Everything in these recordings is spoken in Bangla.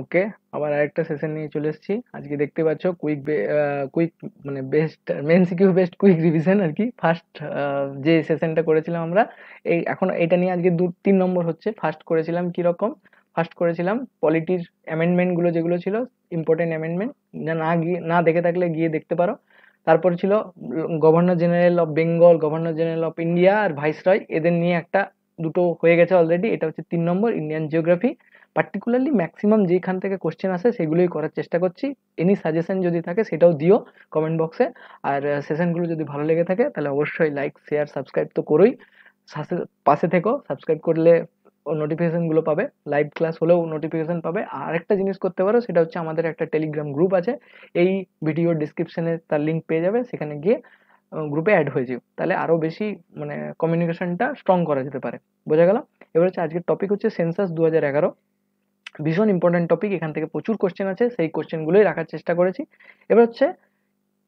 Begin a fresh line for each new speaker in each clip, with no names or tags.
ওকে আবার আরেকটা সেশন নিয়ে চলে এসেছি আজকে দেখতে পাচ্ছ কুইক কুইক মানে best M CQ best quick revision আর কি ফার্স্ট যে সেশনটা করেছিলাম আমরা এই এখন এটা নিয়ে আজকে দু তিন নম্বর হচ্ছে ফার্স্ট করেছিলাম কীরকম ফার্স্ট করেছিলাম পলিটির অ্যামেন্ডমেন্টগুলো যেগুলো ছিল ইম্পর্টেন্ট অ্যামেন্ডমেন্ট না না গিয়ে না দেখে থাকলে গিয়ে দেখতে পারো তারপর ছিল governor general of Bengal governor general of India আর ভাইসরয় এদের নিয়ে একটা দুটো হয়ে গেছে অলরেডি এটা হচ্ছে তিন number Indian geography particularly maximum যেখান থেকে কোশ্চেন আসে সেগুলোই করার চেষ্টা করছি এনি সাজেশন যদি থাকে সেটাও দিও কমেন্ট বক্সে আর সেশনগুলো যদি ভালো লেগে থাকে তাহলে অবশ্যই লাইক শেয়ার সাবস্ক্রাইব তো করোই পাশে থেকো সাবস্ক্রাইব করলে নোটিফিকেশানগুলো পাবে লাইভ ক্লাস হলেও নোটিফিকেশান পাবে আর একটা জিনিস করতে পারো সেটা হচ্ছে আমাদের একটা টেলিগ্রাম গ্রুপ আছে এই ভিডিওর ডিসক্রিপশানে তার লিঙ্ক পেয়ে যাবে সেখানে গিয়ে গ্রুপে অ্যাড হয়ে যাও তাহলে আরও বেশি মানে কমিউনিকেশনটা স্ট্রং করা যেতে পারে বোঝা গেল এবার হচ্ছে আজকের টপিক হচ্ছে সেন্সাস দু হাজার এগারো ভীষণ ইম্পর্টেন্ট টপিক এখান থেকে প্রচুর কোশ্চেন আছে সেই কোশ্চেনগুলোই রাখার চেষ্টা করেছি এবার হচ্ছে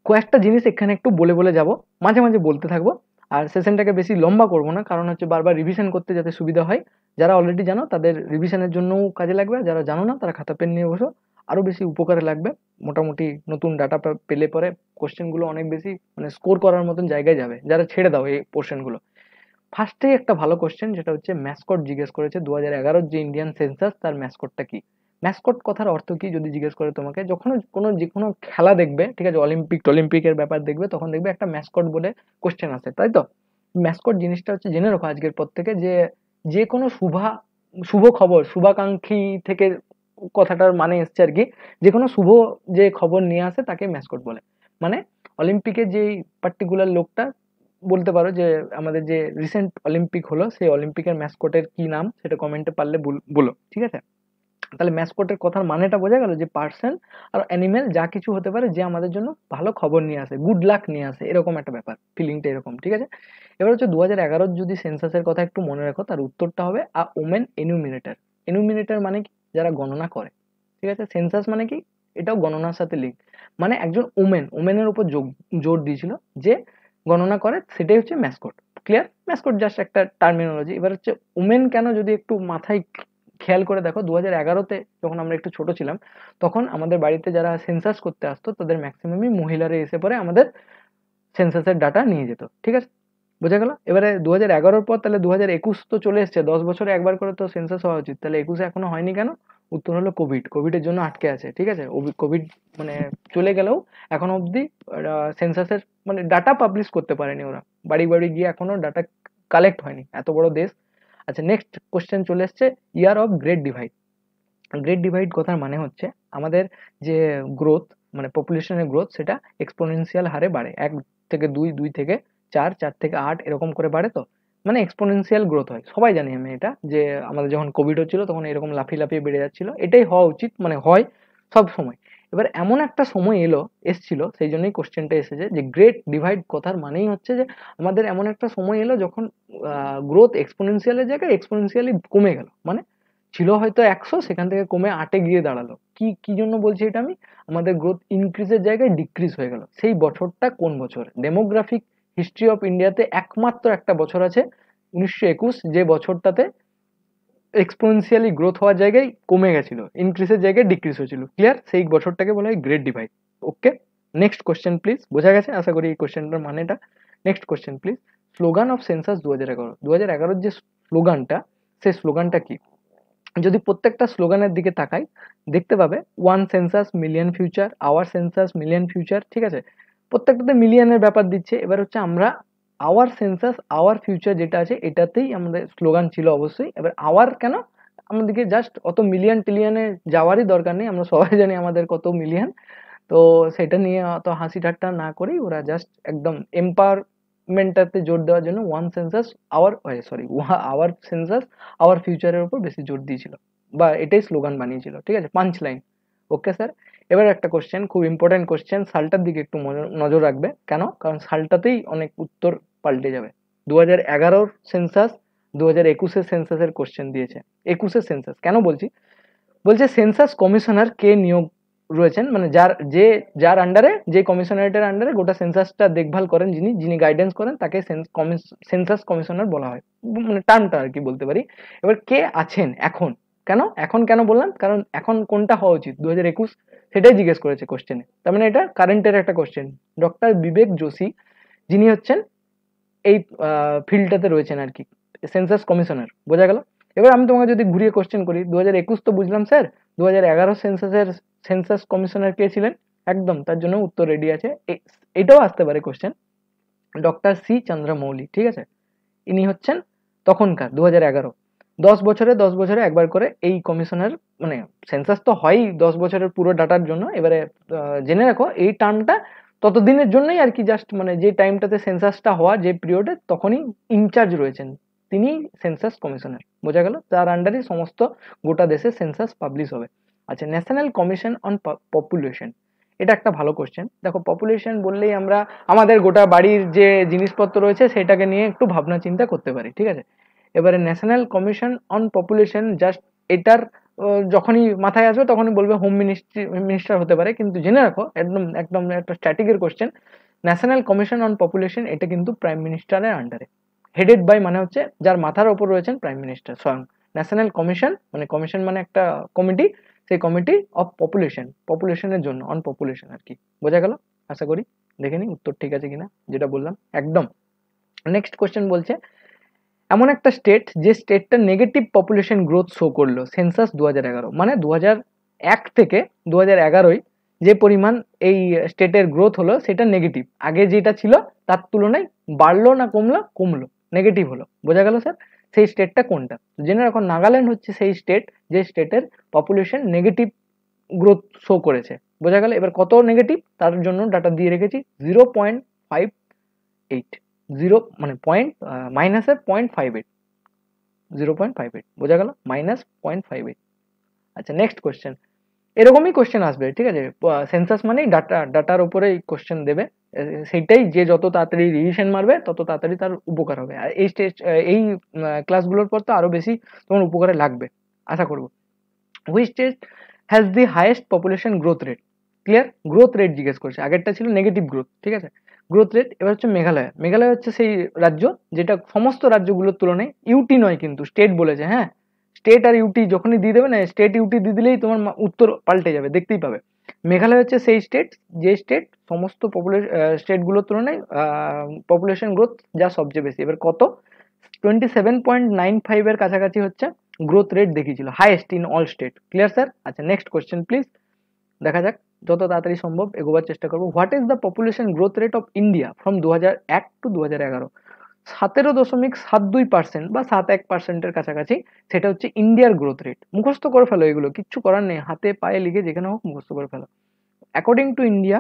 কয়েকটা জিনিস এখানে একটু বলে বলে যাব মাঝে মাঝে বলতে থাকবো আর সেশনটাকে বেশি লম্বা করবো না কারণ হচ্ছে বারবার রিভিশন করতে যাতে সুবিধা হয় যারা অলরেডি জানো তাদের রিভিশনের জন্যও কাজে লাগবে যারা জানো না তারা খাতা পেন নিয়ে বসো আরও বেশি উপকারে লাগবে মোটামুটি নতুন ডাটা পেলে পরে কোশ্চেনগুলো অনেক বেশি মানে স্কোর করার মতন জায়গায় যাবে যারা ছেড়ে দাও এই পোর্শনগুলো ফার্স্টেই একটা ভালো কোশ্চেন যেটা হচ্ছে ম্যাসকট জিজ্ঞেস করেছে দু হাজার যে ইন্ডিয়ান সেন্সাস তার ম্যাসকটটা কি ম্যাসকট কথার অর্থ কি যদি জিজ্ঞেস করে তোমাকে যখন কোনো যে কোনো খেলা দেখবে ঠিক আছে অলিম্পিক টলিম্পিকের ব্যাপার দেখবে তখন দেখবে একটা ম্যাসকট বলে কোয়েশ্চেন আছে তাই তো ম্যাসকট জিনিসটা হচ্ছে জেনে রাখো আজকের পর থেকে যে যে কোনো শুভা শুভ খবর শুভাকাঙ্ক্ষী থেকে কথাটার মানে এসছে আর কি যে কোনো শুভ যে খবর নিয়ে আসে তাকে ম্যাসকট বলে মানে অলিম্পিকে যেই পার্টিকুলার লোকটা বলতে পারো যে আমাদের যে রিসেন্ট অলিম্পিক হলো সেই অলিম্পিকের ম্যাসকোটের কি নাম সেটা কমেন্টে পারলে বলো ঠিক আছে তাহলে ম্যাসকোটের কথার মানেটা বোঝা গেল যে পার্সন আর অ্যানিমেল যা কিছু হতে পারে যে আমাদের জন্য ভালো খবর নিয়ে আসে গুড লাক নিয়ে আসে এরকম একটা ব্যাপার ফিলিংটা এরকম ঠিক আছে এবার হচ্ছে দু হাজার এগারোর যদি সেন্সাসের কথা একটু মনে রাখো তার উত্তরটা হবে আ ওমেন এনুমিনেটার এনুমিনেটার মানে কি যারা গণনা করে ঠিক আছে সেন্সাস মানে কি এটাও গণনার সাথে লিঙ্ক মানে একজন ওমেন ওমেনের উপর জোর দিয়েছিল যে গণনা করে সেটাই হচ্ছে ম্যাসকট ক্লিয়ার ম্যাসকট জাস্ট একটা টার্মিনোলজি এবার হচ্ছে উমেন কেন যদি একটু মাথায় খেয়াল করে দেখো দু হাজার এগারোতে যখন আমরা একটু ছোট ছিলাম তখন আমাদের বাড়িতে যারা সেন্সাস করতে আসতো তাদের ম্যাক্সিমামই মহিলারা এসে পরে আমাদের সেন্সাসের ডাটা নিয়ে যেত ঠিক আছে বোঝা গেল এবারে দু হাজার এগারোর পর তাহলে দু হাজার একুশ তো চলে এসছে দশ বছরে একবার করে তো সেন্সাস হওয়া উচিত তাহলে একুশে এখনো হয়নি কেন উত্তর হলো কোভিড কোভিডের জন্য আটকে আছে ঠিক আছে কোভিড মানে চলে গেলেও এখনো অবধি সেন্সাসের মানে ডাটা পাবলিশ করতে পারেনি ওরা বাড়ি বাড়ি গিয়ে এখনো ডাটা কালেক্ট হয়নি এত বড় দেশ আচ্ছা নেক্সট কোশ্চেন চলে এসছে year of great divide great divide কথার মানে হচ্ছে আমাদের যে গ্রোথ মানে পপুলেশনের গ্রোথ সেটা এক্সপোনেন্সিয়াল হারে বাড়ে এক থেকে দুই দুই থেকে চার চার থেকে আট এরকম করে বাড়ে তো মানে এক্সপোনেনশিয়াল গ্রোথ হয় সবাই জানি আমি এটা যে আমাদের যখন কোভিড হচ্ছিলো তখন এরকম লাফিয়ে লাফিয়ে বেড়ে যাচ্ছিলো এটাই হওয়া উচিত মানে হয় সব সময় এবার এমন একটা সময় এলো এসছিল সেই জন্যই কোশ্চেনটা এসেছে যে গ্রেট ডিভাইড কথার মানেই হচ্ছে যে আমাদের এমন একটা সময় এলো যখন গ্রোথ এক্সপোনেনশিয়ালের জায়গায় এক্সপোনেন্সিয়ালি কমে গেল মানে ছিল হয়তো একশো সেখান থেকে কমে আটে গিয়ে দাঁড়ালো কি কি জন্য বলছি এটা আমি আমাদের গ্রোথ ইনক্রিজের জায়গায় ডিক্রিজ হয়ে গেল সেই বছরটা কোন বছর ডেমোগ্রাফিক হিস্ট্রি অফ ইন্ডিয়াতে একমাত্র একটা বছর আছে উনিশশো একুশ যে বছরটাতে এক্সপোনেন্সিয়ালি গ্রোথ হওয়ার জায়গায় কমে গেছিলো ইনক্রিজের জায়গায় ডিক্রিজ হয়েছিল ক্লিয়ার সেই বছরটাকে বলা হয় great divide okay next question please বোঝা গেছে আশা করি এই কোয়েশ্চেনটার মানেটা next question please slogan of census দু হাজার এগারো দু হাজার এগারোর যে স্লোগানটা সেই স্লোগানটা কি যদি প্রত্যেকটা স্লোগানের দিকে তাকাই দেখতে পাবে one census million future our census million future ঠিক আছে প্রত্যেকটাতে মিলিয়নের ব্যাপার দিচ্ছে এবার হচ্ছে আমরা আওয়ার সেন্সাস আওয়ার ফিউচার যেটা আছে এটাতেই আমাদের স্লোগান ছিল অবশ্যই এবার আওয়ার কেন আমাদেরকে জাস্ট অত মিলিয়ন টিলিয়নে যাওয়ারই দরকার নেই আমরা সবাই জানি আমাদের কত মিলিয়ন তো সেটা নিয়ে অত হাসি ঠাট্টা না করেই ওরা জাস্ট একদম এম্পাওয়ারমেন্টটাতে জোর দেওয়ার জন্য one census our sorry our census our ফিউচারের উপর বেশি জোর দিয়েছিল বা এটাই স্লোগান বানিয়েছিল ঠিক আছে পাঞ্চ লাইন ওকে স্যার এবার একটা কোশ্চেন খুব ইম্পর্টেন্ট কোশ্চেন সালটার দিকে একটু নজর রাখবে কেন কারণ সালটাতেই অনেক উত্তর পাল্টে যাবে দু হাজার এগারোর সেন্সাস দু হাজার একুশের সেন্সাসের কোশ্চেন দিয়েছে একুশের সেন্সাস কেন বলছি বলছে সেন্সাস কমিশনার কে নিয়োগ রয়েছেন মানে যার যে যার আন্ডারে যে কমিশনারেটের আন্ডারে গোটা সেন্সাসটা দেখভাল করেন যিনি যিনি গাইডেন্স করেন তাকে সেন্সাস কমিশনার বলা হয় মানে টার্মটা আর কি বলতে পারি এবার কে আছেন এখন কেন এখন কেন বললাম কারণ এখন কোনটা হওয়া উচিত দু হাজার একুশ সেটাই জিজ্ঞেস করেছে কোশ্চেনে তার মানে এটা কারেন্টের একটা কোশ্চেন ডক্টর বিবেক যোশী যিনি হচ্ছেন এই ফিল্ডটাতে রয়েছেন আর কি সেন্সাস কমিশনার বোঝা গেল এবার আমি তোমাকে যদি ঘুরিয়ে কোশ্চেন করি দু হাজার একুশ তো বুঝলাম স্যার দু হাজার এগারো সেন্সাসের সেন্সাস কমিশনার কে ছিলেন একদম তার জন্য উত্তর রেডি আছে এটাও আসতে পারে কোশ্চেন ডক্টর সি চন্দ্রমৌলি ঠিক আছে ইনি হচ্ছেন তখনকার দু হাজার এগারো দশ বছরে দশ বছরে একবার করে এই কমিশনের মানে সেন্সাস তো হয়ই দশ বছরের পুরো ডাটার জন্য এবারে জেনে রাখো এই টার্মটা ততদিনের জন্যই আর কি জাস্ট মানে যে টাইমটাতে সেন্সাসটা হওয়া যে পিরিয়ডে তখনই ইনচার্জ রয়েছেন তিনি সেন্সাস কমিশনের বোঝা গেল তার আন্ডারে সমস্ত গোটা দেশে সেন্সাস পাবলিশ হবে আচ্ছা ন্যাশনাল কমিশন অন পপুলেশন এটা একটা ভালো কোশ্চেন দেখো পপুলেশন বললেই আমরা আমাদের গোটা বাড়ির যে জিনিসপত্র রয়েছে সেটাকে নিয়ে একটু ভাবনা চিন্তা করতে পারি ঠিক আছে এবারে national commission on population just এটার যখনই মাথায় আসবে তখনই বলবে হোম মিনিস্ট্রি মিনিস্টার হতে পারে কিন্তু জেনে রাখো একদম একদম একটা স্ট্র্যাটেজির question national commission on population এটা কিন্তু প্রাইম মিনিস্টারের আন্ডারে হেডেড বাই মানে হচ্ছে যার মাথার ওপর রয়েছেন প্রাইম মিনিস্টার স্বয়ং ন্যাশনাল কমিশন মানে কমিশন মানে একটা কমিটি সেই কমিটি অফ পপুলেশন পপুলেশনের জন্য অন পপুলেশন আর কি বোঝা গেল আশা করি দেখে নিই উত্তর ঠিক আছে কিনা যেটা বললাম একদম নেক্সট কোয়েশ্চেন বলছে এমন একটা স্টেট যে স্টেটটা নেগেটিভ পপুলেশন গ্রোথ শো করলো সেন্সাস দু মানে দু এক থেকে দু এগারোয় যে পরিমাণ এই স্টেটের গ্রোথ হলো সেটা নেগেটিভ আগে যেটা ছিল তার তুলনায় বাড়লো না কমলো কমলো নেগেটিভ হলো বোঝা গেল স্যার সেই স্টেটটা কোনটা জেনে রাখুন নাগাল্যান্ড হচ্ছে সেই স্টেট যে স্টেটের পপুলেশন নেগেটিভ গ্রোথ শো করেছে বোঝা গেল এবার কত নেগেটিভ তার জন্য ডাটা দিয়ে রেখেছি zero point five eight zero মানে পয়েন্ট মাইনাসের point five eight zero point five eight বোঝা গেল মাইনাস পয়েন্ট ফাইভ এইট আচ্ছা নেক্সট কোয়েশ্চেন এরকমই কোয়েশ্চেন আসবে ঠিক আছে সেন্সাস মানেই ডাটা ডাটার উপরে কোশ্চেন দেবে সেইটাই যে যত তাড়াতাড়ি রিভিশন মারবে তত তাড়াতাড়ি তার উপকার হবে আর এই স্টেজ এই ক্লাসগুলোর পর তো আরও বেশি তোমার উপকারে লাগবে আশা করব which stage has the highest population growth rate clear growth rate জিজ্ঞেস করছে আগেরটা ছিল নেগেটিভ গ্রোথ ঠিক আছে গ্রোথ রেট এবার হচ্ছে মেঘালয় মেঘালয় হচ্ছে সেই রাজ্য যেটা সমস্ত রাজ্যগুলোর তুলনায় ইউটি নয় কিন্তু স্টেট বলেছে হ্যাঁ স্টেট আর ইউটি যখনই দিয়ে দেবে না স্টেট ইউটি দিয়ে দিলেই তোমার উত্তর পাল্টে যাবে দেখতেই পাবে মেঘালয় হচ্ছে সেই স্টেট যে স্টেট সমস্ত পপুলেশন স্টেটগুলোর তুলনায় পপুলেশন গ্রোথ যা সবচেয়ে বেশি এবার কত টোয়েন্টি সেভেন পয়েন্ট নাইন ফাইভের কাছাকাছি হচ্ছে গ্রোথ রেট দেখিয়েছিল highest in all state clear sir আচ্ছা নেক্সট কোয়েশ্চেন প্লিজ দেখা যাক যত তাড়াতাড়ি সম্ভব এগোবার চেষ্টা করবো what is the population growth rate of India from দু এক টু দু এগারো সতেরো দশমিক সাত দুই পার্সেন্ট বা সাত এক পার্সেন্টের কাছাকাছি সেটা হচ্ছে ইন্ডিয়ার গ্রোথ রেট মুখস্থ করে ফেলো এগুলো কিচ্ছু করার নেই হাতে পায়ে লিখে যেখানে হোক মুখস্থ করে ফেলো অ্যাকর্ডিং টু ইন্ডিয়া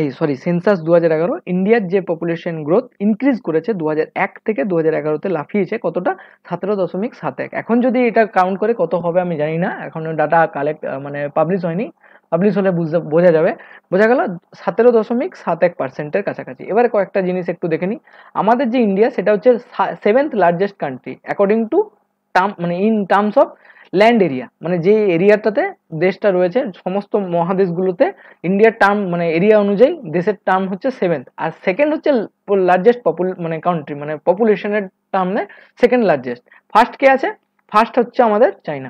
এই সরি সেন্সাস দু হাজার এগারো ইন্ডিয়ার যে পপুলেশন গ্রোথ ইনক্রিজ করেছে দু হাজার এক থেকে দু হাজার এগারোতে লাফিয়েছে কতটা সতেরো দশমিক সাত এক এখন যদি এটা কাউন্ট করে কত হবে আমি জানি না এখনও ডাটা কালেক্ট মানে পাবলিশ হয়নি পাবলিশ হলে বুঝতে বোঝা যাবে বোঝা গেল সতেরো দশমিক সাত এক পার্সেন্টের কাছাকাছি এবারে কয়েকটা জিনিস একটু দেখে নিই আমাদের যে ইন্ডিয়া সেটা হচ্ছে seventh largest country according to term মানে in terms of land area মানে যে এরিয়াটাতে দেশটা রয়েছে সমস্ত মহাদেশগুলোতে ইন্ডিয়ার টার্ম মানে এরিয়া অনুযায়ী দেশের টার্ম হচ্ছে সেভেন্থ আর সেকেন্ড হচ্ছে লার্জেস্ট পপুল মানে কাউন্ট্রি মানে পপুলেশনের টার্মে সেকেন্ড লার্জেস্ট ফার্স্ট কে আছে ফার্স্ট হচ্ছে আমাদের চাইনা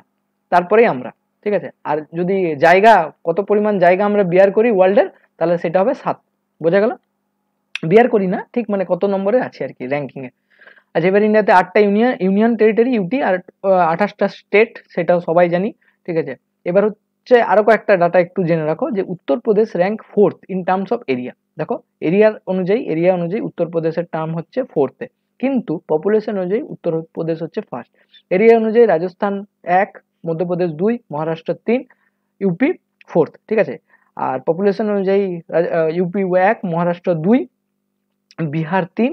তারপরেই আমরা ঠিক আছে আর যদি জায়গা কত পরিমাণ জায়গা আমরা বিয়ার করি ওয়ার্ল্ডের তাহলে সেটা হবে সাত বোঝা গেল বিয়ার করি না ঠিক মানে কত নম্বরে আছে আর কি র্যাঙ্কিংয়ে আচ্ছা এবার ইন্ডিয়াতে আটটা ইউনিয়ন ইউনিয়ন টেরিটরি ইউটি আর আঠাশটা স্টেট সেটাও সবাই জানি ঠিক আছে এবার হচ্ছে আরও কয়েকটা ডাটা একটু জেনে রাখো যে Uttar Pradesh rank fourth in terms of area দেখো এরিয়ার অনুযায়ী এরিয়া অনুযায়ী উত্তরপ্রদেশের টার্ম হচ্ছে ফোর্থে কিন্তু পপুলেশন অনুযায়ী উত্তরপ্রদেশ হচ্ছে ফার্স্ট এরিয়া অনুযায়ী রাজস্থান এক মধ্যপ্রদেশ দুই মহারাষ্ট্র তিন ইউপি ফোর্থ ঠিক আছে আর পপুলেশন অনুযায়ী ইউপি এক মহারাষ্ট্র দুই বিহার তিন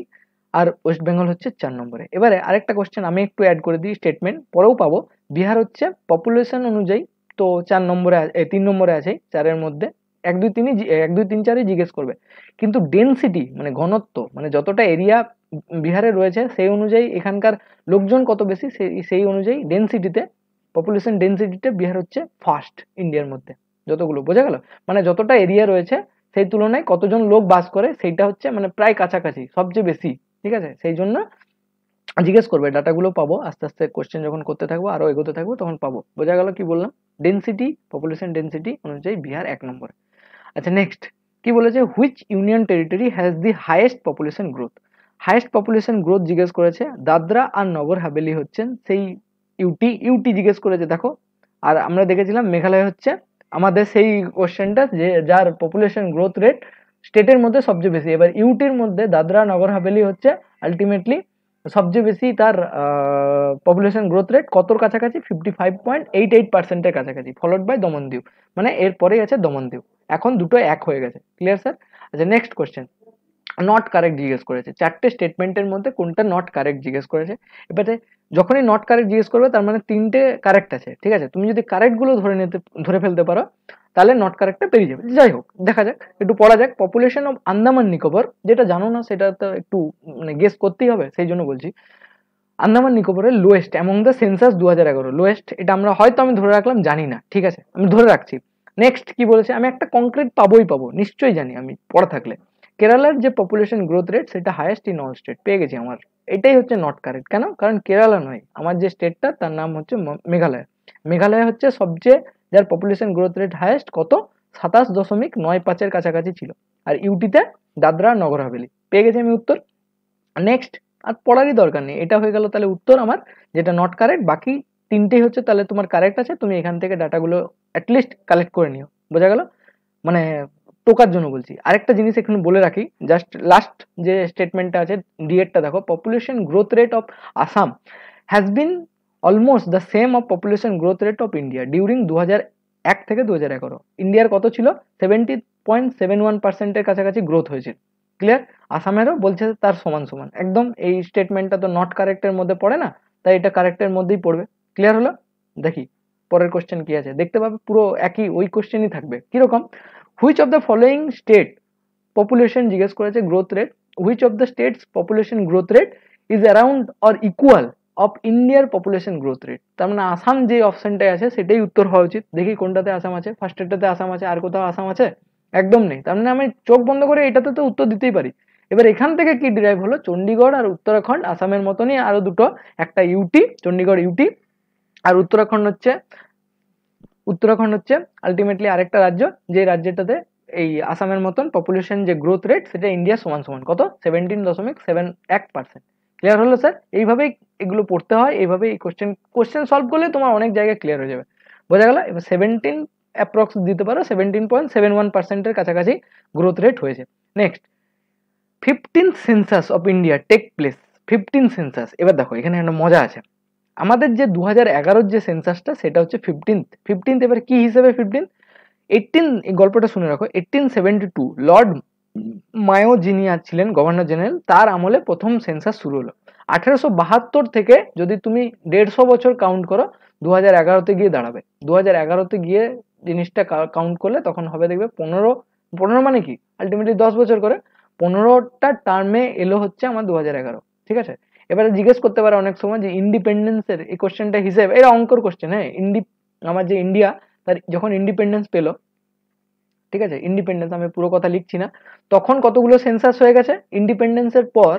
আর ওয়েস্ট বেঙ্গল হচ্ছে চার নম্বরে এবারে আরেকটা কোশ্চেন আমি একটু অ্যাড করে দিই স্টেটমেন্ট পরেও পাবো বিহার হচ্ছে পপুলেশন অনুযায়ী তো চার নম্বরে তিন নম্বরে আছে চারের মধ্যে এক দুই তিনই এক দুই তিন চারই জিজ্ঞেস করবে কিন্তু ডেনসিটি মানে ঘনত্ব মানে যতটা এরিয়া বিহারে রয়েছে সেই অনুযায়ী এখানকার লোকজন কত বেশি সেই সেই অনুযায়ী ডেনসিটিতে পপুলেশন ডেন্সিটিটা বিহার হচ্ছে ফার্স্ট ইন্ডিয়ার মধ্যে যতগুলো বোঝা গেল মানে যতটা এরিয়া রয়েছে সেই তুলনায় কতজন লোক বাস করে সেইটা হচ্ছে মানে প্রায় কাছাকাছি সবচেয়ে বেশি ঠিক আছে সেই জন্য জিজ্ঞেস করবে ডাটাগুলো পাবো আস্তে আস্তে কোশ্চেন যখন করতে থাকবো আরও এগোতে থাকবো তখন পাবো বোঝা গেল কি বললাম ডেন্সিটি পপুলেশন ডেন্সিটি অনুযায়ী বিহার এক নম্বর আচ্ছা নেক্সট কি বলেছে which union territory has the highest population growth highest population growth জিজ্ঞেস করেছে দাদরা আর নগর হাবেলি হচ্ছেন সেই ইউটি ইউটি জিজ্ঞেস করেছে দেখো আর আমরা দেখেছিলাম মেঘালয় হচ্ছে আমাদের সেই কোশ্চেনটা যে যার পপুলেশন গ্রোথ রেট স্টেটের মধ্যে সবচেয়ে বেশি এবার ইউটির মধ্যে দাদরা নগর হাভেলি হচ্ছে আলটিমেটলি সবচেয়ে বেশি তার পপুলেশন গ্রোথ রেট কতর কাছাকাছি fifty five point eight eight পার্সেন্টের কাছাকাছি ফলোড বাই দমনদ্বীপ মানে এরপরেই আছে দমনদ্বীপ এখন দুটো এক হয়ে গেছে ক্লিয়ার স্যার আচ্ছা নেক্সট কোয়েশ্চেন নট কারেক্ট জিজ্ঞেস করেছে চারটে স্টেটমেন্টের মধ্যে কোনটা নট কারেক্ট জিজ্ঞেস করেছে এবারে যখনই নট কারেক্ট জিজ্ঞেস করবে তার মানে তিনটে কারেক্ট আছে ঠিক আছে তুমি যদি কারেক্টগুলো ধরে নিতে ধরে ফেলতে পারো তাহলে নট কারেক্টটা পেরিয়ে যাবে যাই হোক দেখা যাক একটু পড়া যাক পপুলেশন অফ আন্দামান নিকোবর যেটা জানো না সেটা তো একটু মানে গেস করতেই হবে সেই জন্য বলছি আন্দামান নিকোবরের লোয়েস্ট অ্যামং দ্য সেন্সাস দু হাজার এগারো লোয়েস্ট এটা আমরা হয়তো আমি ধরে রাখলাম জানি না ঠিক আছে আমি ধরে রাখছি নেক্সট কি বলেছে আমি একটা কংক্রিট পাবোই পাবো নিশ্চয়ই জানি আমি পড়া থাকলে কেরালার যে পপুলেশন গ্রোথ রেট সেটা হায়েস্ট ইন অল স্টেট পেয়ে গেছি আমার এটাই হচ্ছে নট কারেক্ট কেন কারণ কেরালা নয় আমার যে স্টেটটা তার নাম হচ্ছে মেঘালয় মেঘালয় হচ্ছে সবচেয়ে যার পপুলেশন গ্রোথ রেট হায়েস্ট কত সাতাশ দশমিক নয় পাঁচের কাছাকাছি ছিল আর ইউটিতে দাদরা নগর হাভেলি পেয়ে গেছি আমি উত্তর নেক্সট আর পড়ারই দরকার নেই এটা হয়ে গেল তাহলে উত্তর আমার যেটা নট কারেক্ট বাকি তিনটেই হচ্ছে তাহলে তোমার কারেক্ট আছে তুমি এখান থেকে ডাটাগুলো অ্যাটলিস্ট কালেক্ট করে নিও বোঝা গেল মানে টোকার জন্য বলছি আরেকটা জিনিস এখানে বলে রাখি জাস্ট লাস্ট যে স্টেটমেন্টটা আছে ডিএডটা দেখো population growth rate of Assam has been almost the same of population growth rate of India during দু এক থেকে দু হাজার এগারো ইন্ডিয়ার কত ছিল সেভেন্টি পয়েন্ট সেভেন ওয়ান পার্সেন্টের কাছাকাছি গ্রোথ হয়েছে ক্লিয়ার আসামেরও বলছে তার সমান সমান একদম এই স্টেটমেন্টটা তো নট কারেক্টের মধ্যে পড়ে না তাই এটা কারেক্টের মধ্যেই পড়বে ক্লিয়ার হলো দেখি পরের কোশ্চেন কি আছে দেখতে পাবে পুরো একই ওই কোশ্চেনই থাকবে কিরকম which of the following state population জিজ্ঞেস করেছে growth rate which of the states population growth rate is around or equal of ইন্ডিয়ার পপুলেশন গ্রোথ রেট তার মানে আসাম যে অপশানটাই আছে সেটাই উত্তর হওয়া উচিত দেখি কোনটাতে আসাম আছে ফার্স্ট এডটাতে আসাম আছে আর কোথাও আসাম আছে একদম নেই তার মানে আমি চোখ বন্ধ করে এটাতে তো উত্তর দিতেই পারি এবার এখান থেকে কি ডিরাইভ হলো চণ্ডীগড় আর উত্তরাখণ্ড আসামের মতনই আরও দুটো একটা ইউটি চণ্ডীগড় ইউটি আর উত্তরাখণ্ড হচ্ছে উত্তরাখণ্ড হচ্ছে আলটিমেটলি আরেকটা রাজ্য যে রাজ্যটাতে এই আসামের মতন পপুলেশন যে গ্রোথ রেট সেটা ইন্ডিয়া সমান সমান কত সেভেন্টিন দশমিক সেভেন এক পার্সেন্ট ক্লিয়ার হলো স্যার এইভাবেই এগুলো পড়তে হয় এইভাবে এই কোশ্চেন কোশ্চেন সলভ করলে তোমার অনেক জায়গায় ক্লিয়ার হয়ে যাবে বোঝা গেল এবার সেভেন্টিন অ্যাপ্রক্স দিতে পারো সেভেন্টিন পয়েন্ট সেভেন ওয়ান পার্সেন্টের কাছাকাছি গ্রোথ রেট হয়েছে next fifteen census of India take place fifteen census এবার দেখো এখানে একটা মজা আছে আমাদের যে দু হাজার এগারোর যে সেন্সাসটা সেটা হচ্ছে ফিফটিন্থ ফিফটিন্থ এবার কি হিসেবে ফিফটিন্থ এইটিন গল্পটা শুনে রাখো eighteen seventy two Lord Mayo যিনি ছিলেন গভর্নর জেনারেল তার আমলে প্রথম সেন্সাস শুরু হলো আঠেরোশো বাহাত্তর থেকে যদি তুমি দেড়শো বছর কাউন্ট করো দু হাজার এগারোতে গিয়ে দাঁড়াবে দু হাজার এগারোতে গিয়ে জিনিসটা কাউন্ট করলে তখন হবে দেখবে পনেরো পনেরো মানে কি আলটিমেটলি দশ বছর করে পনেরোটা টার্মে এলো হচ্ছে আমার দু হাজার এগারো ঠিক আছে এবারে জিজ্ঞেস করতে পারে অনেক সময় যে ইন্ডিপেন্ডেন্সের এই কোশ্চেনটা হিসেবে এটা অঙ্কর কোশ্চেন হ্যাঁ ইন্ডি আমার যে ইন্ডিয়া তার যখন ইন্ডিপেন্ডেন্স পেলো ঠিক আছে ইন্ডিপেন্ডেন্স আমি পুরো কথা লিখছি না তখন কতগুলো সেন্সাস হয়ে গেছে ইন্ডিপেন্ডেন্সের পর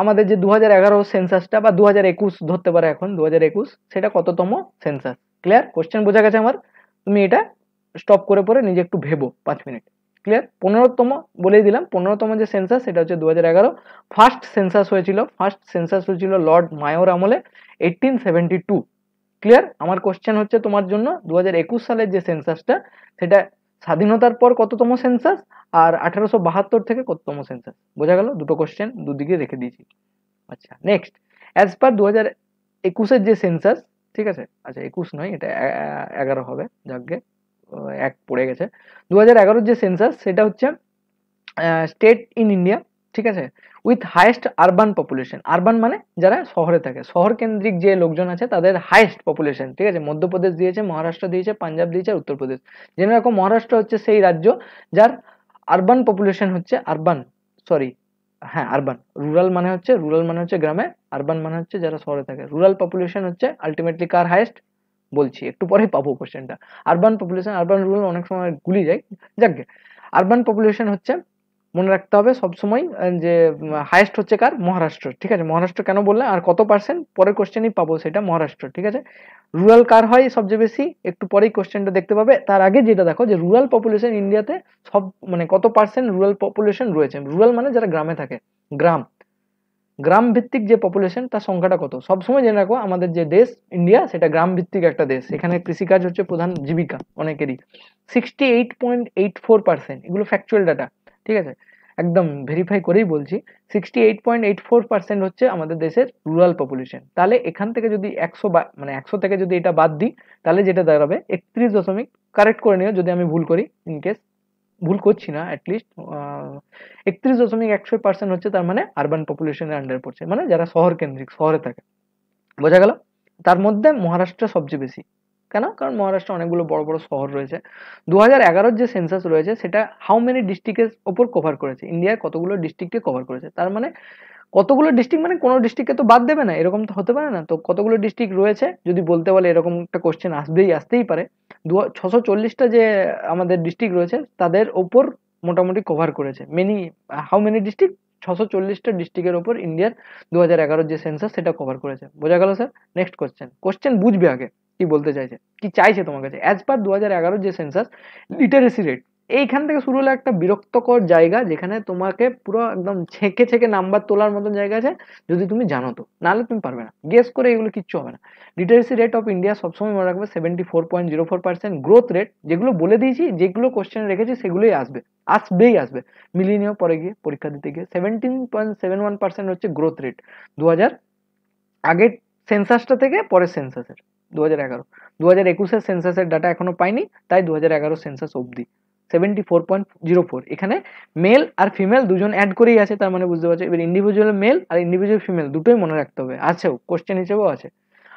আমাদের যে দু হাজার সেন্সাসটা বা দু হাজার একুশ ধরতে পারে এখন দু হাজার একুশ সেটা কততম সেন্সাস ক্লিয়ার কোশ্চেন বোঝা গেছে আমার তুমি এটা স্টপ করে পরে নিজে একটু ভেবো পাঁচ মিনিট ক্লিয়ার পনেরোতম বলেই দিলাম পনেরোতম যে সেন্সাস সেটা হচ্ছে দু হাজার ফার্স্ট সেন্সাস হয়েছিল ফার্স্ট সেন্সাস হয়েছিল লর্ড মায়োর আমলে এইটিন সেভেন্টি টু ক্লিয়ার আমার কোশ্চেন হচ্ছে তোমার জন্য দু সালের যে সেন্সাসটা সেটা স্বাধীনতার পর কততম সেন্সাস আর আঠারোশো বাহাত্তর থেকে কততম সেন্সাস বোঝা গেল দুটো কোশ্চেন দুদিকে রেখে দিয়েছি আচ্ছা নেক্সট অ্যাজ পার দু হাজার একুশের যে সেন্সাস ঠিক আছে আচ্ছা একুশ নয় এটা এগারো হবে যাকে অ্যাক্ট পড়ে গেছে দু হাজার যে সেন্সাস সেটা হচ্ছে স্টেট ইন ইন্ডিয়া ঠিক আছে with highest urban population urban মানে যারা শহরে থাকে শহর কেন্দ্রিক যে লোকজন আছে তাদের হায়েস্ট পপুলেশন ঠিক আছে মধ্যপ্রদেশ দিয়েছে মহারাষ্ট্র দিয়েছে পাঞ্জাব দিয়েছে উত্তরপ্রদেশ জেনে রাখো মহারাষ্ট্র হচ্ছে সেই রাজ্য যার আরবান পপুলেশন হচ্ছে আরবান সরি হ্যাঁ আরবান রুরাল মানে হচ্ছে রুরাল মানে হচ্ছে গ্রামে আরবান মানে হচ্ছে যারা শহরে থাকে রুরাল পপুলেশন হচ্ছে আলটিমেটলি কার হায়েস্ট বলছি একটু পরে পাবো কোশ্চেনটা আরবান পপুলেশন আরবান রুরাল অনেক সময় গুলি যায় যাক গে আরবান পপুলেশন হচ্ছে মনে রাখতে হবে সবসময় যে হায়েস্ট হচ্ছে কার মহারাষ্ট্র ঠিক আছে মহারাষ্ট্র কেন বললে আর কত পার্সেন্ট পরের কোশ্চেনই পাবো সেটা মহারাষ্ট্র ঠিক আছে রুরাল কার হয় সবচেয়ে বেশি একটু পরেই কোশ্চেনটা দেখতে পাবে তার আগে যেটা দেখো যে রুরাল পপুলেশন ইন্ডিয়াতে সব মানে কত পার্সেন্ট রুরাল পপুলেশন রয়েছে রুরাল মানে যারা গ্রামে থাকে গ্রাম গ্রাম ভিত্তিক যে পপুলেশন তার সংখ্যাটা কত সবসময় জেনে রাখো আমাদের যে দেশ ইন্ডিয়া সেটা গ্রাম ভিত্তিক একটা দেশ এখানে কৃষিকাজ হচ্ছে প্রধান জীবিকা অনেকেরই sixty eight point eight four percent এগুলো ফ্যাকচুয়াল ডাটা ঠিক আছে একদম ভেরিফাই করেই বলছি sixty eight point eight four percent হচ্ছে আমাদের দেশের রুরাল পপুলেশন তাহলে এখান থেকে যদি একশো মানে একশো থেকে যদি এটা বাদ দিই তাহলে যেটা দাঁড়াবে একত্রিশ দশমিক কারেক্ট করে নিও যদি আমি ভুল করি ইনকেস ভুল করছি না অ্যাটলিস্ট একত্রিশ দশমিক একশো পার্সেন্ট হচ্ছে তার মানে আরবান পপুলেশনের আন্ডারে পড়ছে মানে যারা শহর কেন্দ্রিক শহরে থাকে বোঝা গেল তার মধ্যে মহারাষ্ট্র সবচেয়ে বেশি কেন কারণ মহারাষ্ট্রে অনেকগুলো বড় বড় শহর রয়েছে দু হাজার যে সেন্সাস রয়েছে সেটা হাউ মেনি ডিস্ট্রিক্টের ওপর কভার করেছে ইন্ডিয়ার কতগুলো ডিস্ট্রিক্টকে কভার করেছে তার মানে কতগুলো ডিস্ট্রিক্ট মানে কোনো ডিস্ট্রিক্টকে তো বাদ দেবে না এরকম তো হতে পারে না তো কতগুলো ডিস্ট্রিক্ট রয়েছে যদি বলতে বলে এরকম একটা কোশ্চেন আসবেই আসতেই পারে দু ছশো চল্লিশটা যে আমাদের ডিস্ট্রিক্ট রয়েছে তাদের ওপর মোটামুটি কভার করেছে মেনি হাউ মেনি ডিস্ট্রিক্ট ছশো চল্লিশটা ডিস্ট্রিক্টের ওপর ইন্ডিয়ার দু হাজার এগারোর যে সেন্সাস সেটা কভার করেছে বোঝা গেল স্যার নেক্সট কোশ্চেন কোশ্চেন বুঝবে আগে কি বলতে চাইছে কি চাইছে তোমার কাছে অ্যাজ পার দু হাজার এগারোর যে সেন্সাস লিটারেসি রেট এইখান থেকে শুরু হলো একটা বিরক্তকর জায়গা যেখানে তোমাকে পুরো একদম ছেঁকে ছেঁকে নাম্বার তোলার মতন জায়গা আছে যদি তুমি জানো তো নাহলে তুমি পারবে না গেস করে এগুলো কিচ্ছু হবে না লিটারেসি রেট অফ ইন্ডিয়া সবসময় মনে রাখবে seventy four point zero four percent growth rate যেগুলো বলে দিয়েছি যেগুলো কোশ্চেন রেখেছি সেগুলোই আসবে আসবেই আসবে মিলিয়ে পরে গিয়ে পরীক্ষা দিতে গিয়ে seventeen point seven one percent হচ্ছে গ্রোথ রেট দু হাজার আগের সেন্সাসটা থেকে পরের সেন্সাসের দু হাজার এগারো দু হাজার একুশের সেন্সাসের ডাটা এখনো পাইনি তাই দু হাজার এগারো সেন্সাস অবধি seventy four point zero four এখানে মেল আর ফিমেল দুজন অ্যাড করেই আছে তার মানে বুঝতে পারছো এবার ইন্ডিভিজুয়াল মেল আর ইন্ডিভিজুয়াল ফিমেল দুটোই মনে রাখতে হবে আছেও কোশ্চেন হিসেবেও আছে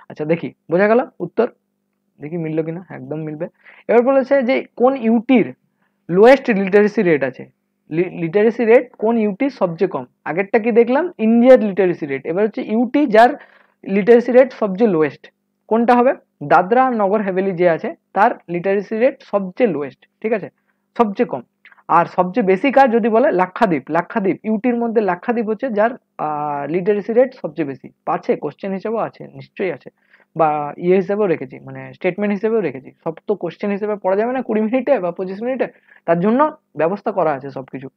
আচ্ছা দেখি বোঝা গেল উত্তর দেখি মিললো কিনা একদম মিলবে এবার বলেছে যে কোন ইউটির লোয়েস্ট লিটারেসি রেট আছে লিটারেসি রেট কোন ইউটি সবচেয়ে কম আগেরটা কি দেখলাম ইন্ডিয়ার লিটারেসি রেট এবার হচ্ছে ইউটি যার লিটারেসি রেট সবচেয়ে লোয়েস্ট কোনটা হবে দাদরা নগর হাভেলি যে আছে তার লিটারেসি রেট সবচেয়ে লোয়েস্ট ঠিক আছে সবচেয়ে কম আর সবচেয়ে বেশি কাজ যদি বলে লাক্ষাদ্বীপ লাক্ষাদ্বীপ ইউটির মধ্যে লাক্ষাদ্বীপ হচ্ছে যার লিটারেসি রেট সবচেয়ে বেশি আছে কোশ্চেন হিসেবেও আছে নিশ্চয়ই আছে বা ইয়ে হিসেবেও রেখেছি মানে স্টেটমেন্ট হিসেবেও রেখেছি সব তো কোশ্চেন হিসেবে পড়া যাবে না কুড়ি মিনিটে বা পঁচিশ মিনিটে তার জন্য ব্যবস্থা করা আছে সব কিছু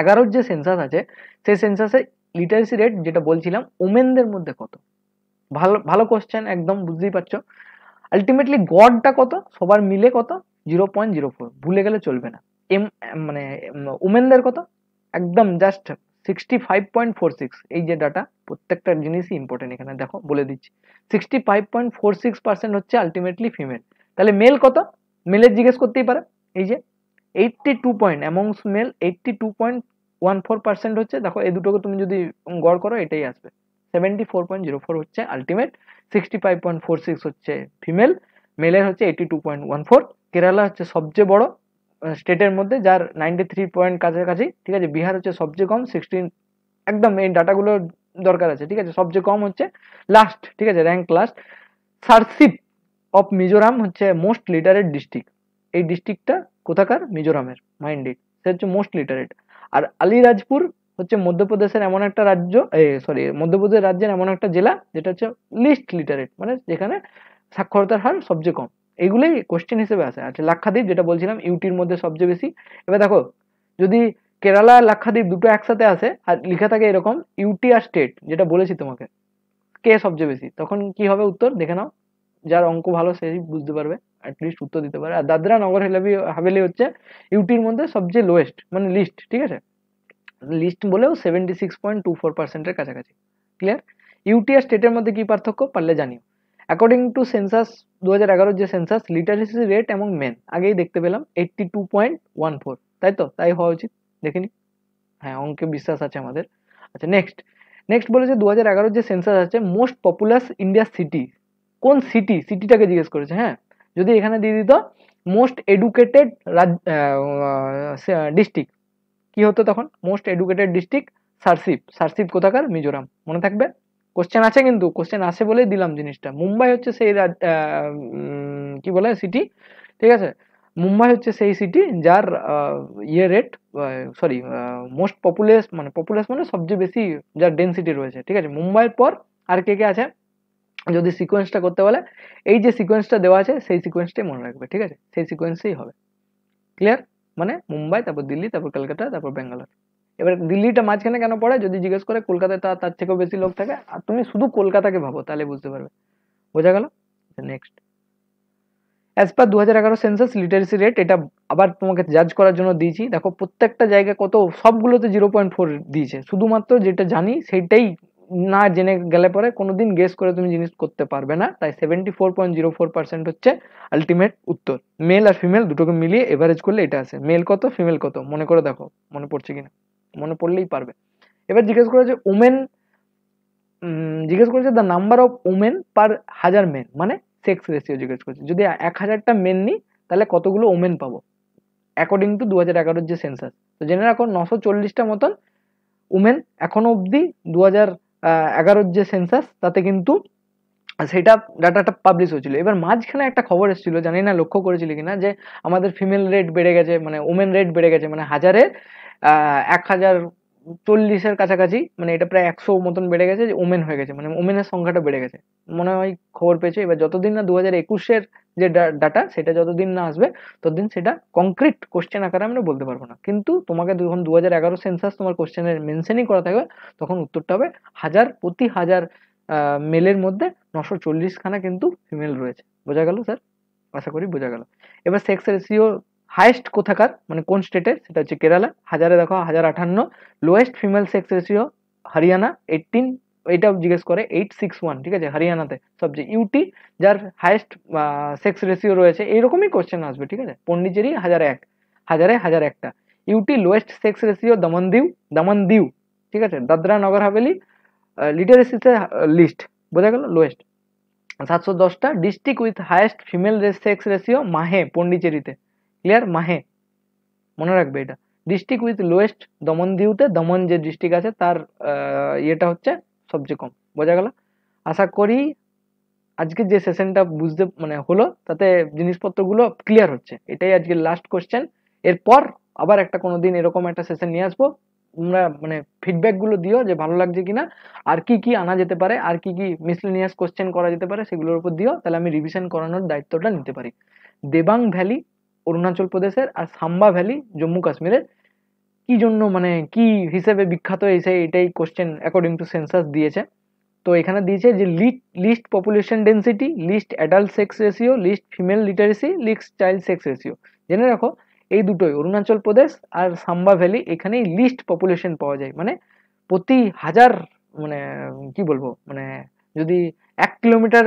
এগারোর যে সেন্সাস আছে সেই সেন্সাসে লিটারেসি রেট যেটা বলছিলাম ওমেনদের মধ্যে কত ভালো ভালো কোশ্চেন একদম বুঝতেই পারছো আলটিমেটলি গড়টা কত সবার মিলে কত জিরো পয়েন্ট জিরো ফোর ভুলে গেলে চলবে না এম মানে ওমেনদের কত একদম just sixty five point four six এই যে ডাটা প্রত্যেকটা জিনিসই ইম্পর্টেন্ট এখানে দেখো বলে দিচ্ছি sixty five point four six percent হচ্ছে আলটিমেটলি ফিমেল তাহলে মেল কত মেলের জিজ্ঞেস করতেই পারে এই যে eighty two point amongst male eighty two point one four percent হচ্ছে দেখো এই দুটোকে তুমি যদি গড় করো এটাই আসবে seventy four point zero four হচ্ছে ultimate sixty five point four six হচ্ছে ফিমেল মেলের হচ্ছে eighty two point one four Kerala হচ্ছে সবচেয়ে বড় স্টেটের মধ্যে যার নাইনটি থ্রি পয়েন্ট কাছাকাছি ঠিক আছে বিহার হচ্ছে সবচেয়ে কম সিক্সটিন একদম এই ডাটাগুলো দরকার আছে ঠিক আছে সবচেয়ে কম হচ্ছে লাস্ট ঠিক আছে rank last Serchhip of Mizoram হচ্ছে মোস্ট লিটারেট ডিস্ট্রিক্ট এই ডিস্ট্রিক্টটা কোথাকার মিজোরামের মাইন্ডেড সে হচ্ছে মোস্ট লিটারেট আর আলিরাজপুর হচ্ছে মধ্যপ্রদেশের এমন একটা রাজ্য সরি মধ্যপ্রদেশ রাজ্যের এমন একটা জেলা যেটা হচ্ছে লিস্ট লিটারেট মানে যেখানে সাক্ষরতার হার সবচেয়ে কম এইগুলোই কোশ্চেন হিসেবে আসে আচ্ছা লাক্ষাদ্বীপ যেটা বলছিলাম ইউটির মধ্যে সবচেয়ে বেশি এবার দেখো যদি কেরালা লাক্ষাদ্বীপ দুটো একসাথে আসে আর লিখা থাকে এরকম ইউটি আর স্টেট যেটা বলেছি তোমাকে কে সবচেয়ে বেশি তখন কি হবে উত্তর দেখে নাও যার অঙ্ক ভালো সেই বুঝতে পারবে অ্যাটলিস্ট উত্তর দিতে পারে আর দাদরা নগর হাভেলি হচ্ছে ইউটির মধ্যে সবচেয়ে লোয়েস্ট মানে লিস্ট ঠিক আছে লিস্ট বলেও seventy six point two four পার্সেন্টের কাছাকাছি ক্লিয়ার ইউটি আর স্টেটের মধ্যে কী পার্থক্য পারলে জানিও অ্যাকর্ডিং টু সেন্সাস দু হাজার এগারোর যে সেন্সাস লিটারেসি রেট এবং মেন আগেই দেখতে পেলাম eighty two point one four তাই তো তাই হওয়া উচিত দেখিনি হ্যাঁ অঙ্কে বিশ্বাস আছে আমাদের আচ্ছা নেক্সট নেক্সট বলেছে দু হাজার এগারোর যে সেন্সাস আছে মোস্ট পপুলার ইন্ডিয়া সিটি কোন সিটি সিটিটাকে জিজ্ঞেস করেছে হ্যাঁ যদি এখানে দিয়ে দিত মোস্ট এডুকেটেড ডিস্ট্রিক্ট কি হতো তখন most educated district Serchhip Serchhip কোথাকার মিজোরাম মনে থাকবে কোশ্চেন আছে কিন্তু কোশ্চেন আছে বলেই দিলাম জিনিসটা মুম্বাই হচ্ছে সেই কি বলে সিটি ঠিক আছে মুম্বাই হচ্ছে সেই সিটি যার ইয়ে রেট সরি মোস্ট পপুলেস মানে পপুলেস মানে সবচেয়ে বেশি যার ডেন্সিটি রয়েছে ঠিক আছে মুম্বাইয়ের পর আর কে কে আছে যদি সিকোয়েন্সটা করতে বলে এই যে সিকোয়েন্সটা দেওয়া আছে সেই সিকোয়েন্সটাই মনে রাখবে ঠিক আছে সেই সিকোয়েন্সেই হবে ক্লিয়ার মানে মুম্বাই তারপর দিল্লি তারপর কলকাতা তারপর ব্যাঙ্গালোর এবার দিল্লিটা মাঝখানে কেন পড়ে যদি জিজ্ঞেস করে কলকাতায় তা তার থেকেও বেশি লোক থাকে আর তুমি শুধু কলকাতাকে ভাবো তাহলে বুঝতে পারবে বোঝা গেল নেক্সট অ্যাজ পার দু হাজার এগারো সেন্সাস লিটারেসি রেট এটা আবার তোমাকে জাজ করার জন্য দিয়েছি দেখো প্রত্যেকটা জায়গায় কত সবগুলোতে জিরো পয়েন্ট ফোর দিয়েছে শুধুমাত্র যেটা জানি সেইটাই না জেনে গেলে পরে কোনোদিন গেস করে তুমি জিনিস করতে পারবে না তাই seventy four point zero four percent হচ্ছে আলটিমেট উত্তর মেল আর ফিমেল দুটোকে মিলিয়ে এভারেজ করলে এটা আছে মেল কত ফিমেল কত মনে করে দেখো মনে পড়ছে কিনা মনে পড়লেই পারবে এবার জিজ্ঞেস করেছে ওমেন জিজ্ঞেস করেছে the number of women per হাজার মেন মানে সেক্স রেশিও জিজ্ঞেস করছে যদি এক হাজারটা মেন নিই তাহলে কতগুলো ওমেন পাবো অ্যাকর্ডিং টু দু হাজার এগারোর যে সেন্সাস তো জেনে রাখো নশো চল্লিশটা মতন উমেন এখনো অবধি দু হাজার এগারোর যে সেন্সাস তাতে কিন্তু সেটা ডাটাটা পাবলিশ হয়েছিল এবার মাঝখানে একটা খবর এসেছিল জানি না লক্ষ্য করেছিল কিনা যে আমাদের ফিমেল রেট বেড়ে গেছে মানে ওমেন রেট বেড়ে গেছে মানে হাজারে এক হাজার চল্লিশের কাছাকাছি মানে এটা প্রায় একশো মতন বেড়ে গেছে যে ওমেন হয়ে গেছে মানে ওমেনের সংখ্যাটা বেড়ে গেছে মনে হয় খবর পেয়েছে এবার যতদিন না দু হাজার একুশের যে ডাটা সেটা যতদিন না আসবে ততদিন সেটা কংক্রিট কোশ্চেন আকারে আমরা বলতে পারবো না কিন্তু তোমাকে যখন দু হাজার এগারো সেন্সাস তোমার কোশ্চেনের মেনশনই করা থাকবে তখন উত্তরটা হবে হাজার প্রতি হাজার মেলের মধ্যে নশো চল্লিশখানা কিন্তু ফিমেল রয়েছে বোঝা গেল স্যার আশা করি বোঝা গেল এবার সেক্স রেশিও হাইয়েস্ট কোথাকার মানে কোন স্টেটে সেটা হচ্ছে কেরালা হাজারে দেখো হাজার আঠান্ন lowest female sex ratio Haryana eighteen এইটাও জিজ্ঞেস করে এইট সিক্স ওয়ান ঠিক আছে হরিয়ানাতে সবচেয়ে ইউটি যার হাইয়েস্ট সেক্স রেশিও রয়েছে এইরকমই কোয়েশ্চেন আসবে ঠিক আছে পন্ডিচেরি হাজারে এক হাজারে হাজার একটা ইউটি লোয়েস্ট সেক্স রেশিও দমন দিউ ঠিক আছে দাদরা নগর হাভেলি লিটারেসিতে লিস্ট বোঝা গেল লোয়েস্ট সাতশো দশটা district with highest female sex ratio Mahe পন্ডিচেরিতে ক্লিয়ার মাহে মনে রাখবে এটা ডিস্ট্রিক্ট উইথ লোয়েস্ট দমন দিউতে দমন যে ডিস্ট্রিক্ট আছে তার ইয়েটা হচ্ছে সবচেয়ে কম বোঝা গেল আশা করি আজকে যে সেশনটা বুঝতে মানে হলো তাতে জিনিসপত্রগুলো ক্লিয়ার হচ্ছে এটাই আজকে লাস্ট কোশ্চেন এরপর আবার একটা কোনো দিন এরকম একটা সেশন নিয়ে আসবো তোমরা মানে ফিডব্যাকগুলো দিও যে ভালো লাগছে কিনা আর কি কি আনা যেতে পারে আর কি কি মিসলিনিয়াস কোশ্চেন করা যেতে পারে সেগুলোর উপর দিও তাহলে আমি রিভিশন করানোর দায়িত্বটা নিতে পারি দেবাং ভ্যালি অরুণাচল প্রদেশের আর সাম্বা ভ্যালি জম্মু কাশ্মীরের কি জন্য মানে কি হিসেবে বিখ্যাত এই সেই এটাই কোশ্চেন অ্যাকর্ডিং টু সেন্সাস দিয়েছে তো এখানে দিয়েছে যে list list population density list adult sex ratio list female literacy list child sex ratio জেনে রাখো এই দুটোই অরুণাচল প্রদেশ আর সাম্বা ভ্যালি এখানেই লিস্ট পপুলেশন পাওয়া যায় মানে প্রতি হাজার মানে কি বলবো মানে যদি এক কিলোমিটার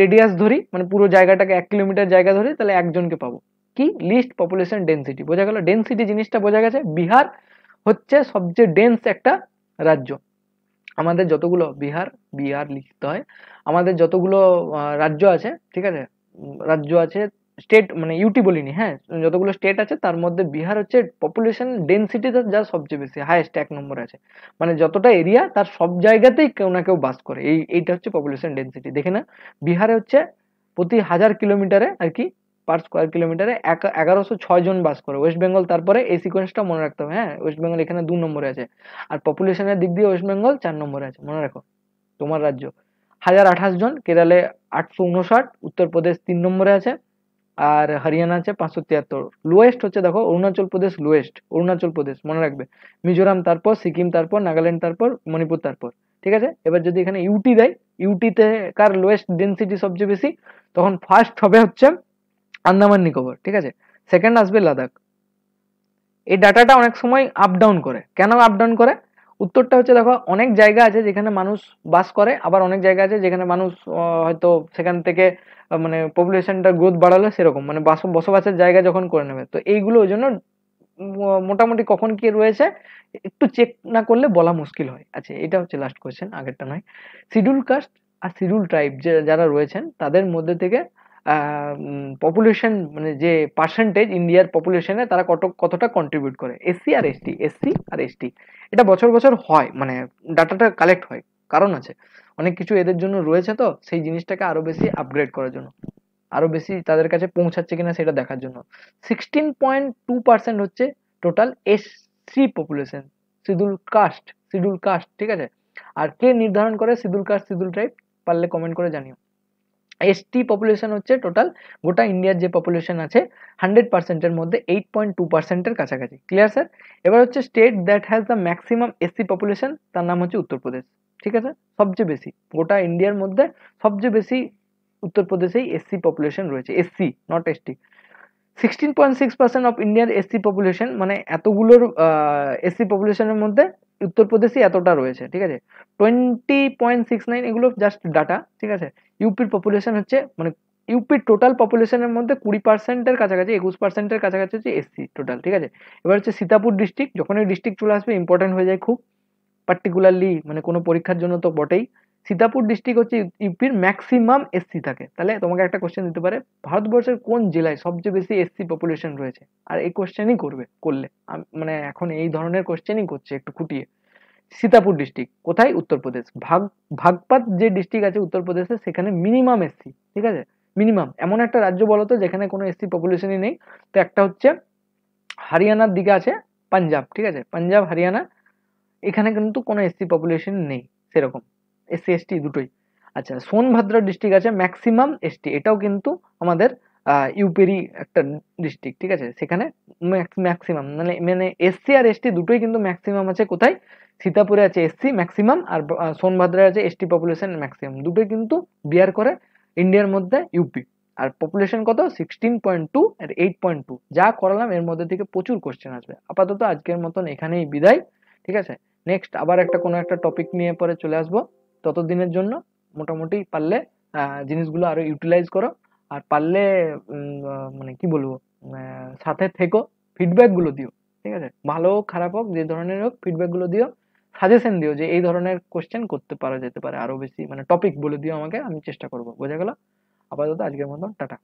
রেডিয়াস ধরি মানে পুরো জায়গাটাকে এক কিলোমিটার জায়গা ধরি তাহলে একজনকে পাবো কি লিস্ট পপুলেশন ডেন্সিটি বোঝা গেল ডেন্সিটি জিনিসটা বোঝা গেছে বিহার হচ্ছে সবচেয়ে ডেন্স একটা রাজ্য আমাদের যতগুলো বিহার বিহার লিখতে হয় আমাদের যতগুলো রাজ্য আছে ঠিক আছে রাজ্য আছে স্টেট মানে ইউটি বলিনি হ্যাঁ যতগুলো স্টেট আছে তার মধ্যে বিহার হচ্ছে পপুলেশন ডেন্সিটি যা সবচেয়ে বেশি হায়েস্ট এক নম্বর আছে মানে যতটা এরিয়া তার সব জায়গাতেই কেউ না কেউ বাস করে এই এইটা হচ্ছে পপুলেশন ডেন্সিটি দেখে না বিহারে হচ্ছে প্রতি হাজার কিলোমিটারে আর কি পার স্কোয়ার কিলোমিটারে এগারোশো ছয় জন বাস করে ওয়েস্ট বেঙ্গল তারপরে এই সিকোয়েন্সটা মনে রাখতে হবে হ্যাঁ ওয়েস্ট বেঙ্গল এখানে দু নম্বরে আছে আর পপুলেশনের দিক দিয়ে ওয়েস্ট বেঙ্গল চার নম্বরে আছে মনে রাখো তোমার রাজ্য হাজার আঠাশ জন কেরালে আটশো উনষাট উত্তরপ্রদেশ তিন নম্বরে আছে আর হরিয়ানা আছে পাঁচশো তিয়াত্তর লোয়েস্ট হচ্ছে দেখো অরুণাচল প্রদেশ লোয়েস্ট অরুণাচল প্রদেশ মনে রাখবে মিজোরাম তারপর সিকিম তারপর নাগাল্যান্ড তারপর মণিপুর তারপর ঠিক আছে এবার যদি এখানে ইউটি দেয় ইউটিতে কার লোয়েস্ট ডেন্সিটি সবচেয়ে বেশি তখন ফার্স্ট হবে হচ্ছে আন্দামান নিকোবর ঠিক আছে সেকেন্ড আসবে লাদাখ এই ডাটাটা অনেক সময় আপ ডাউন করে কেন আপ ডাউন করে উত্তরটা হচ্ছে দেখো অনেক জায়গা আছে যেখানে মানুষ বাস করে আবার অনেক জায়গা আছে যেখানে মানুষ হয়তো সেখান থেকে মানে পপুলেশনটা গ্রোথ বাড়ালো সেরকম মানে বাস বসবাসের জায়গা যখন করে নেবে তো এইগুলো ওই জন্য মোটামুটি কখন কি রয়েছে একটু চেক না করলে বলা মুশকিল হয় আচ্ছা এটা হচ্ছে লাস্ট কোয়েশ্চেন আগেরটা নয় শিডিউল কাস্ট আর শিডিউল ট্রাইব যে যারা রয়েছেন তাদের মধ্যে থেকে পপুলেশন মানে যে পার্সেন্টেজ ইন্ডিয়ার পপুলেশনে তারা কত কতটা কন্ট্রিবিউট করে এসসি আর এসটি এসসি আর এসটি এটা বছর বছর হয় মানে ডাটাটা কালেক্ট হয় কারণ আছে অনেক কিছু এদের জন্য রয়েছে তো সেই জিনিসটাকে আরো বেশি আপগ্রেড করার জন্য আরো বেশি তাদের কাছে পৌঁছাচ্ছে কিনা সেটা দেখার জন্য সিক্সটিন পয়েন্ট টু পার্সেন্ট হচ্ছে total S C population schedule caste schedule caste ঠিক আছে আর কে নির্ধারণ করে সিডুল কাস্ট সিডুল ট্রাইব পারলে কমেন্ট করে জানিও এসটি পপুলেশন হচ্ছে টোটাল গোটা ইন্ডিয়ার যে পপুলেশন আছে হান্ড্রেড পার্সেন্টের মধ্যে এইট পয়েন্ট টু পার্সেন্টের কাছাকাছি ক্লিয়ার স্যার এবার হচ্ছে state that has the maximum SC population তার নাম হচ্ছে উত্তরপ্রদেশ ঠিক আছে সবচেয়ে বেশি গোটা ইন্ডিয়ার মধ্যে সবচেয়ে বেশি উত্তরপ্রদেশেই এসসি পপুলেশন রয়েছে SC not ST sixteen point six percent of ইন্ডিয়ার এসসি পপুলেশন মানে এতগুলোর এসসি পপুলেশনের মধ্যে উত্তরপ্রদেশই এতটা রয়েছে ঠিক আছে টোয়েন্টি পয়েন্ট সিক্স নাইন এগুলো জাস্ট ডাটা ঠিক আছে ইউপির পপুলেশন হচ্ছে মানে ইউপির টোটাল পপুলেশনের মধ্যে কুড়ি পার্সেন্টের কাছাকাছি একুশ পার্সেন্টের কাছাকাছি হচ্ছে এসসি টোটাল ঠিক আছে এবার হচ্ছে সীতাপুর ডিস্ট্রিক্ট যখন ডিস্ট্রিক্ট চলে আসবে ইম্পর্টেন্ট হয়ে যায় খুব পার্টিকুলারলি মানে কোনো পরীক্ষার জন্য তো বটেই সীতাপুর ডিস্ট্রিক্ট হচ্ছে ইউপির ম্যাক্সিমাম এসসি থাকে তাহলে তোমাকে একটা কোশ্চেন দিতে পারে ভারতবর্ষের কোন জেলায় সবচেয়ে বেশি এসসি পপুলেশন রয়েছে আর এই কোশ্চেনই করবে করলে মানে এখন এই ধরনের কোশ্চেনই করছে একটু খুঁটিয়ে সীতাপুর ডিস্ট্রিক্ট কোথায় উত্তরপ্রদেশ ভাগ ভাগপাত যে ডিস্ট্রিক্ট আছে উত্তরপ্রদেশে সেখানে মিনিমাম এসসি ঠিক আছে মিনিমাম এমন একটা রাজ্য বলো তো যেখানে কোনো এসসি পপুলেশনই নেই তো একটা হচ্ছে হরিয়ানার দিকে আছে পাঞ্জাব ঠিক আছে পাঞ্জাব হরিয়ানা এখানে কিন্তু কোনো এসসি পপুলেশন নেই সেরকম এসসি এসটি দুটোই আচ্ছা সোনভাদ্র ডিস্ট্রিক্ট আছে ম্যাক্সিমাম এসটি এটাও কিন্তু আমাদের ইউপিরই একটা ডিস্ট্রিক্ট ঠিক আছে সেখানে ম্যাক্সিমাম মানে মানে এসসি আর এসটি দুটোই কিন্তু ম্যাক্সিমাম আছে কোথায় সীতাপুরে আছে এসসি ম্যাক্সিমাম আর সোনভাদ্রায় আছে এসটি পপুলেশন ম্যাক্সিমাম দুটোই কিন্তু বিয়ার করে ইন্ডিয়ার মধ্যে ইউপি আর পপুলেশন কত সিক্সটিন পয়েন্ট টু আর এইট পয়েন্ট টু যা করালাম এর মধ্যে থেকে প্রচুর কোশ্চেন আসবে আপাতত আজকের মতন এখানেই বিদায় ঠিক আছে নেক্সট আবার একটা কোনো একটা টপিক নিয়ে পরে চলে আসব ততদিনের জন্য মোটামুটি পারলে জিনিসগুলো আরো ইউটিলাইজ করো আর পারলে মানে কি বলবো সাথে থেকো ফিডব্যাকগুলো দিও ঠিক আছে ভালো হোক খারাপ হোক যে ধরনের হোক ফিডব্যাকগুলো দিও সাজেশন দিও যে এই ধরনের কোশ্চেন করতে পারা যেতে পারে আরো বেশি মানে টপিক বলে দিও আমাকে আমি চেষ্টা করবো বোঝা গেল আপাতত আজকের মতন টাটা